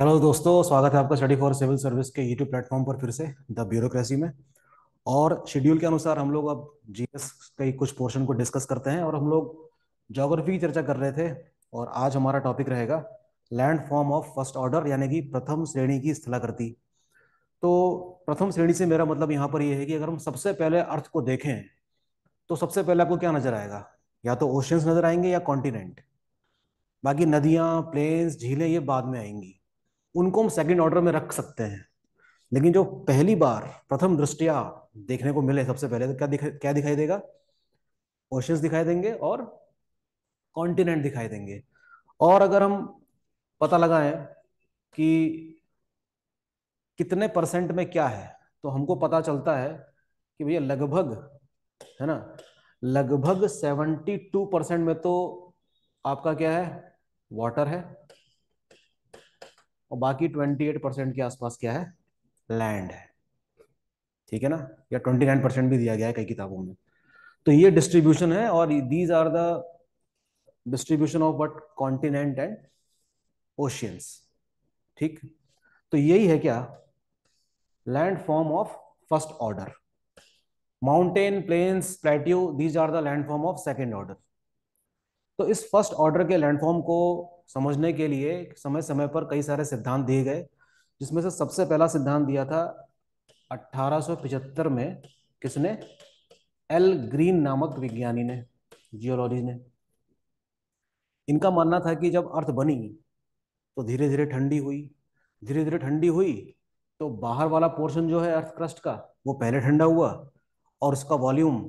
Hello दोस्तों स्वागत है आपका स्टडी फॉर सिविल सर्विस के यूट्यूब प्लेटफॉर्म पर फिर से द ब्यूरोक्रेसी में और शेड्यूल के अनुसार हम लोग अब जीएस के कुछ पोर्शन को डिस्कस करते हैं और हम लोग जोग्राफी की चर्चा कर रहे थे और आज हमारा टॉपिक रहेगा land form of first order यानी कि प्रथम श्रेणी की स्थलाकृति तो प्रथम श्रेणी से मेरा मतलब यहाँ पर यह है कि अगर हम सबसे पहले अर्थ को देखें तो सबसे पहले आपको क्या नजर आएगा या तो ओशंस नजर आएंगे या कॉन्टिनेंट बाकी नदियाँ प्लेन्स झीलें ये बाद में आएंगी उनको हम सेकंड ऑर्डर में रख सकते हैं लेकिन जो पहली बार प्रथम दृष्टिया देखने को मिले सबसे पहले तो क्या दिखा, क्या दिखाई देगा ओशंस दिखाई देंगे और कॉन्टिनेंट दिखाई देंगे और अगर हम पता लगाएं कि कितने परसेंट में क्या है तो हमको पता चलता है कि भैया लगभग है ना लगभग टू परसेंट में तो आपका क्या है वाटर है और बाकी ट्वेंटी एट परसेंट के आसपास क्या है लैंड है ठीक है ना या ट्वेंटी नाइन परसेंट भी दिया गया है कई किताबों में तो ये डिस्ट्रीब्यूशन है और these are the distribution of but continent and oceans ठीक तो यही है क्या land form of first order mountain plains plateau these are the land form of second order तो इस फर्स्ट ऑर्डर के लैंडफॉर्म को समझने के लिए समय समय पर कई सारे सिद्धांत दिए गए जिसमें से सबसे पहला सिद्धांत दिया था 1875 में किसने एल ग्रीन नामक विज्ञानी ने जियोलॉजी ने इनका मानना था कि जब अर्थ बनी तो धीरे धीरे ठंडी हुई धीरे धीरे ठंडी हुई तो बाहर वाला पोर्शन जो है अर्थ क्रस्ट का वो पहले ठंडा हुआ और उसका वॉल्यूम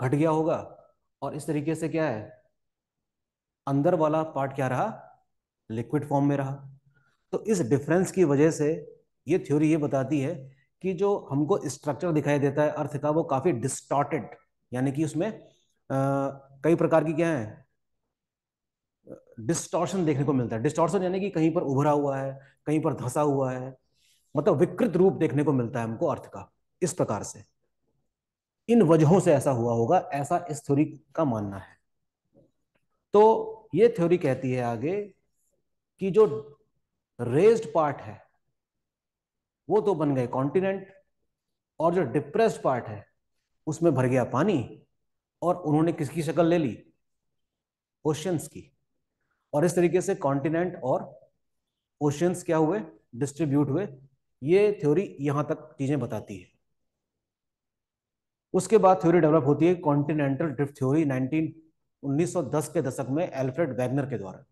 घट गया होगा और इस तरीके से क्या है अंदर वाला पार्ट क्या रहा लिक्विड फॉर्म में रहा तो इस डिफरेंस की वजह से ये थ्योरी ये बताती है कि जो हमको स्ट्रक्चर दिखाई देता है अर्थ का वो काफी डिस्टॉर्टेड यानी कि उसमें आ, कई प्रकार की क्या है डिस्टॉर्शन देखने को मिलता है डिस्टॉर्शन यानी कि कहीं पर उभरा हुआ है कहीं पर धंसा हुआ है मतलब विकृत रूप देखने को मिलता है हमको अर्थ का इस प्रकार से इन वजहों से ऐसा हुआ होगा ऐसा इस थ्योरी का मानना है तो ये थ्योरी कहती है आगे कि जो रेज्ड पार्ट है वो तो बन गए कॉन्टिनेंट और जो डिप्रेस्ड पार्ट है उसमें भर गया पानी और उन्होंने किसकी शक्ल ले ली ओशियंस की और इस तरीके से कॉन्टिनेंट और ओशियंस क्या हुए डिस्ट्रीब्यूट हुए ये थ्योरी यहां तक चीजें बताती है उसके बाद थ्योरी डेवलप होती है कॉन्टिनेंटल ड्रिफ्ट थ्योरी 1910 के दशक में एल्फ्रेड वैगनर के द्वारा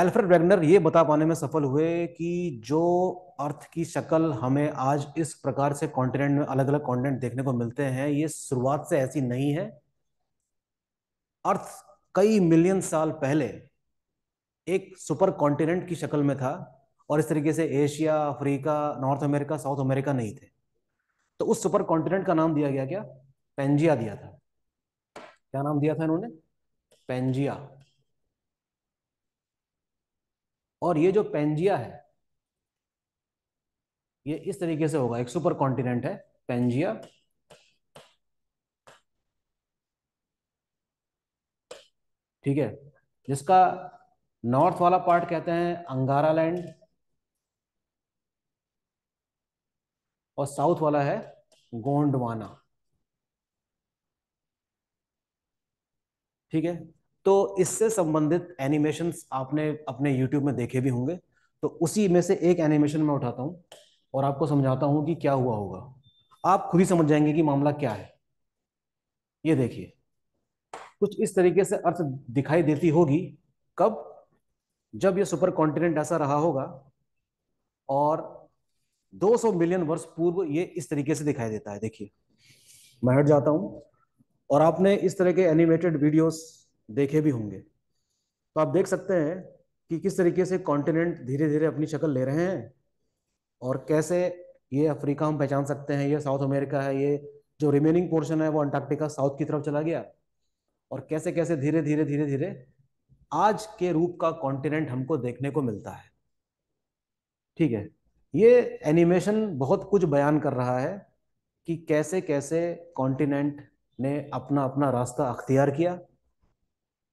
एल्फ्रेड वैगनर ये बता पाने में सफल हुए कि जो अर्थ की शक्ल हमें आज इस प्रकार से कॉन्टिनेंट में अलग अलग कॉन्टिनेंट देखने को मिलते हैं ये शुरुआत से ऐसी नहीं है अर्थ कई मिलियन साल पहले एक सुपर कॉन्टिनेंट की शक्ल में था और इस तरीके से Asia Africa North America South America नहीं थे तो उस सुपर कॉन्टिनेंट का नाम दिया गया क्या पेंजिया दिया था क्या नाम दिया था इन्होंने पेंजिया और ये जो पेंजिया है ये इस तरीके से होगा एक सुपर कॉन्टिनेंट है पेंजिया ठीक है जिसका नॉर्थ वाला पार्ट कहते हैं अंगारा लैंड और साउथ वाला है गोंडवाना ठीक है तो इससे संबंधित एनिमेशन आपने अपने यूट्यूब में देखे भी होंगे तो उसी में से एक एनिमेशन में उठाता हूँ और आपको समझाता हूँ कि क्या हुआ होगा आप खुद ही समझ जाएंगे कि मामला क्या है ये देखिए कुछ इस तरीके से अर्थ दिखाई देती होगी कब जब यह सुपर कॉन्टिनेंट ऐसा रहा होगा और 200 मिलियन वर्ष पूर्व ये इस तरीके से दिखाई देता है देखिए मैं हट जाता हूं और आपने इस तरह के एनिमेटेड वीडियोस देखे भी होंगे तो आप देख सकते हैं कि किस तरीके से कॉन्टिनेंट धीरे धीरे अपनी शक्ल ले रहे हैं और कैसे ये अफ्रीका हम पहचान सकते हैं ये साउथ अमेरिका है ये जो रिमेनिंग पोर्शन है वो अंटार्कटिका साउथ की तरफ चला गया और कैसे कैसे धीरे धीरे धीरे धीरे आज के रूप का कॉन्टिनेंट हमको देखने को मिलता है ठीक है ये एनिमेशन बहुत कुछ बयान कर रहा है कि कैसे कैसे कॉन्टिनेंट ने अपना अपना रास्ता अख्तियार किया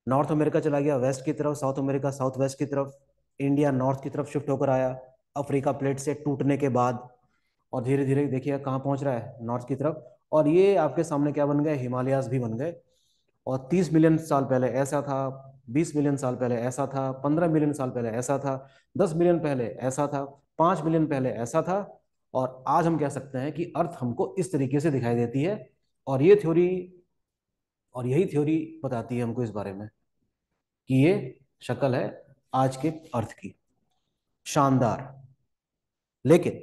नॉर्थ अमेरिका चला गया वेस्ट की तरफ साउथ अमेरिका साउथ वेस्ट की तरफ इंडिया नॉर्थ की तरफ शिफ्ट होकर आया अफ्रीका प्लेट से टूटने के बाद और धीरे धीरे देखिए कहाँ पहुंच रहा है नॉर्थ की तरफ और ये आपके सामने क्या बन गए हिमालयाज भी बन गए और 30 मिलियन साल पहले ऐसा था 20 मिलियन साल पहले ऐसा था 15 मिलियन साल पहले ऐसा था 10 मिलियन पहले ऐसा था 5 मिलियन पहले ऐसा था और आज हम कह सकते हैं कि अर्थ हमको इस तरीके से दिखाई देती है और ये थ्योरी और यही थ्योरी बताती है हमको इस बारे में कि ये शक्ल है आज के अर्थ की शानदार लेकिन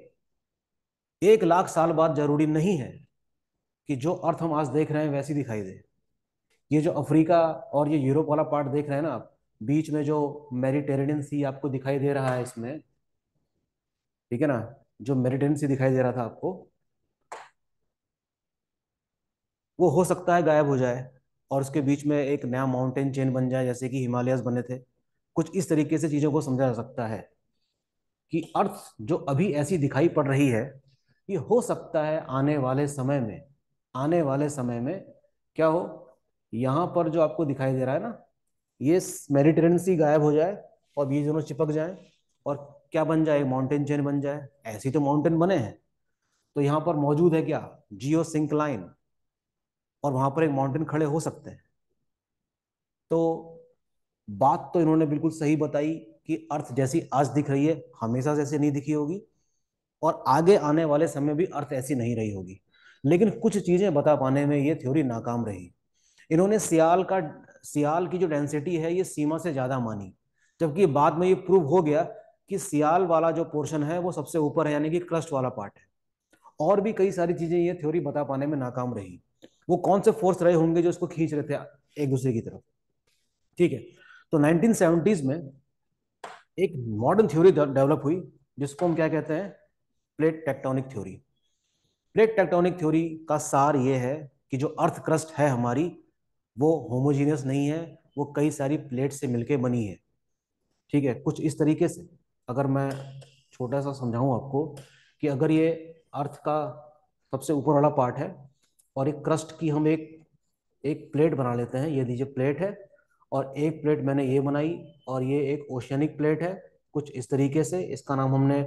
एक लाख साल बाद जरूरी नहीं है कि जो अर्थ हम आज देख रहे हैं वैसी दिखाई दे ये जो अफ्रीका और ये यूरोप वाला पार्ट देख रहे हैं ना आप बीच में जो मेडिटेरेनियन सी आपको दिखाई दे रहा है इसमें ठीक है ना जो मेडिटेरेनियन सी दिखाई दे रहा था आपको वो हो सकता है गायब हो जाए और उसके बीच में एक नया माउंटेन चेन बन जाए जैसे कि हिमालयस बने थे कुछ इस तरीके से चीज़ों को समझा जा सकता है कि अर्थ जो अभी ऐसी दिखाई पड़ रही है ये हो सकता है आने वाले समय में आने वाले समय में क्या हो यहाँ पर जो आपको दिखाई दे रहा है ना ये मेडिटेरियन सी गायब हो जाए और ये दोनों चिपक जाए और क्या बन जाए माउंटेन चेन बन जाए ऐसी तो माउंटेन बने हैं तो यहाँ पर मौजूद है क्या जियो सिंक लाइन और वहां पर एक माउंटेन खड़े हो सकते हैं तो बात तो इन्होंने बिल्कुल सही बताई कि अर्थ जैसी आज दिख रही है हमेशा जैसे नहीं दिखी होगी और आगे आने वाले समय भी अर्थ ऐसी नहीं रही होगी लेकिन कुछ चीजें बता पाने में ये थ्योरी नाकाम रही इन्होंने सियाल का सियाल की जो डेंसिटी है ये सीमा से ज्यादा मानी जबकि बाद में ये प्रूव हो गया कि सियाल वाला जो पोर्शन है वो सबसे ऊपर है यानी कि क्रस्ट वाला पार्ट है और भी कई सारी चीजें ये थ्योरी बता पाने में नाकाम रही वो कौन से फोर्स रहे होंगे जो इसको खींच रहे थे एक दूसरे की तरफ ठीक है तो नाइनटीन में एक मॉडर्न थ्योरी डेवलप हुई जिसको हम क्या कहते हैं plate tectonic theory plate tectonic theory का सार ये है कि जो अर्थ क्रस्ट है हमारी वो होमोजीनियस नहीं है वो कई सारी प्लेट से मिलके बनी है ठीक है कुछ इस तरीके से अगर मैं छोटा सा समझाऊं आपको कि अगर ये अर्थ का सबसे ऊपर वाला पार्ट है और एक क्रस्ट की हम एक एक प्लेट बना लेते हैं ये दीजिए प्लेट है और एक प्लेट मैंने ये बनाई और ये एक ओशनिक प्लेट है कुछ इस तरीके से इसका नाम हमने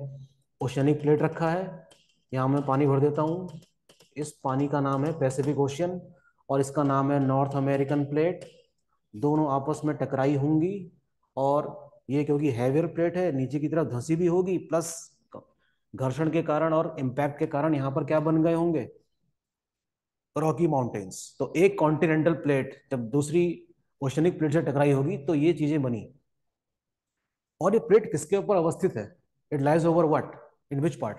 ओशनिक प्लेट रखा है यहाँ मैं पानी भर देता हूँ इस पानी का नाम है पैसिफिक ओशियन और इसका नाम है नॉर्थ अमेरिकन प्लेट दोनों आपस में टकराई होंगी और ये क्योंकि हैवियर प्लेट है नीचे की तरफ धंसी भी होगी प्लस घर्षण के कारण और इम्पैक्ट के कारण यहाँ पर क्या बन गए होंगे रॉकी माउंटेन्स तो एक कॉन्टिनेंटल प्लेट जब दूसरी ओशनिक प्लेट से टकराई होगी तो ये चीजें बनी और ये प्लेट किसके ऊपर अवस्थित है it lies over what in which part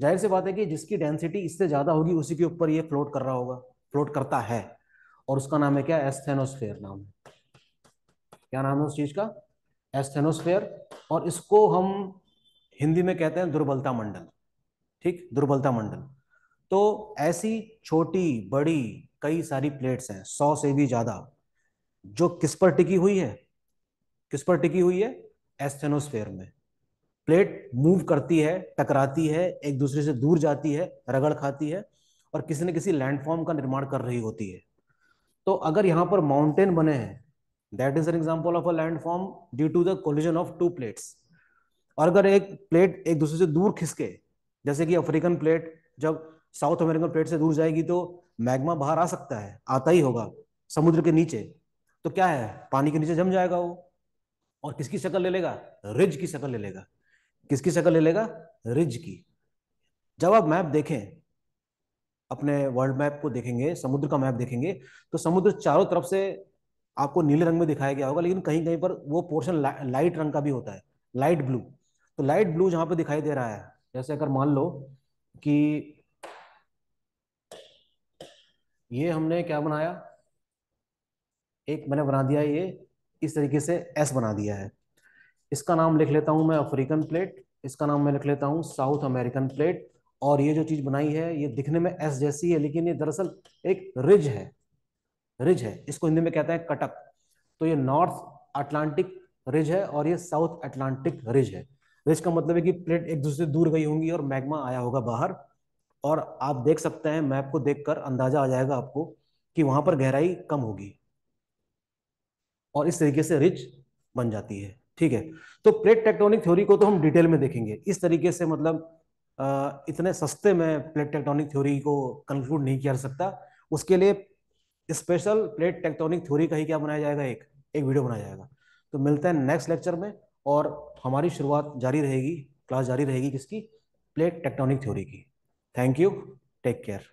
जाहिर सी बात है कि जिसकी डेंसिटी इससे ज्यादा होगी उसी के ऊपर ये फ्लोट कर रहा होगा फ्लोट करता है और उसका नाम है क्या एस्थेनोस्फेयर नाम है क्या नाम है उस चीज का एस्थेनोस्फेयर और इसको हम हिंदी में कहते हैं दुर्बलता मंडल ठीक दुर्बलता मंडल तो ऐसी छोटी बड़ी कई सारी प्लेट्स हैं सौ से भी ज्यादा जो किस पर टिकी हुई है किस पर टिकी हुई है एस्थेनोस्फेयर में प्लेट मूव करती है टकराती है एक दूसरे से दूर जाती है रगड़ खाती है और किसी न किसी लैंडफॉर्म का निर्माण कर रही होती है तो अगर यहां पर माउंटेन बने हैं that is an example of a landform due to the collision of two plates और अगर एक प्लेट एक दूसरे से दूर खिसके जैसे कि अफ्रीकन प्लेट जब साउथ अमेरिकन प्लेट से दूर जाएगी तो मैग्मा बाहर आ सकता है आता ही होगा समुद्र के नीचे तो क्या है पानी के नीचे जम जाएगा वो और किसकी शक्ल ले लेगा रिज की शक्ल ले लेगा किसकी शक्ल ले लेगा रिज की जब आप मैप देखें अपने वर्ल्ड मैप को देखेंगे समुद्र का मैप देखेंगे तो समुद्र चारों तरफ से आपको नीले रंग में दिखाया गया होगा लेकिन कहीं कहीं पर वो पोर्शन ला, लाइट रंग का भी होता है लाइट ब्लू तो लाइट ब्लू जहां पर दिखाई दे रहा है जैसे अगर मान लो कि ये हमने क्या बनाया एक मैंने बना दिया ये इस तरीके से एस बना दिया है इसका नाम लिख लेता हूं मैं अफ्रीकन प्लेट इसका नाम मैं लिख लेता हूं साउथ अमेरिकन प्लेट और ये जो चीज बनाई है ये दिखने में एस जैसी है लेकिन ये दरअसल एक रिज है रिज है इसको हिंदी में कहते हैं कटक तो ये नॉर्थ अटलांटिक रिज है और ये साउथ अटलांटिक रिज है रिज का मतलब है कि प्लेट एक दूसरे से दूर गई होंगी और मैग्मा आया होगा बाहर और आप देख सकते हैं मैप को देखकर अंदाजा आ जाएगा आपको कि वहां पर गहराई कम होगी और इस तरीके से रिच बन जाती है ठीक है तो प्लेट टेक्टोनिक थ्योरी को तो हम डिटेल में देखेंगे इस तरीके से मतलब इतने सस्ते में प्लेट टेक्टोनिक थ्योरी को कंक्लूड नहीं किया जा सकता उसके लिए स्पेशल प्लेट टेक्टोनिक थ्योरी का ही क्या बनाया जाएगा एक एक वीडियो बनाया जाएगा तो मिलते हैं नेक्स्ट लेक्चर में और हमारी शुरुआत जारी रहेगी क्लास जारी रहेगी किसकी प्लेट टेक्टोनिक थ्योरी की Thank you. Take care.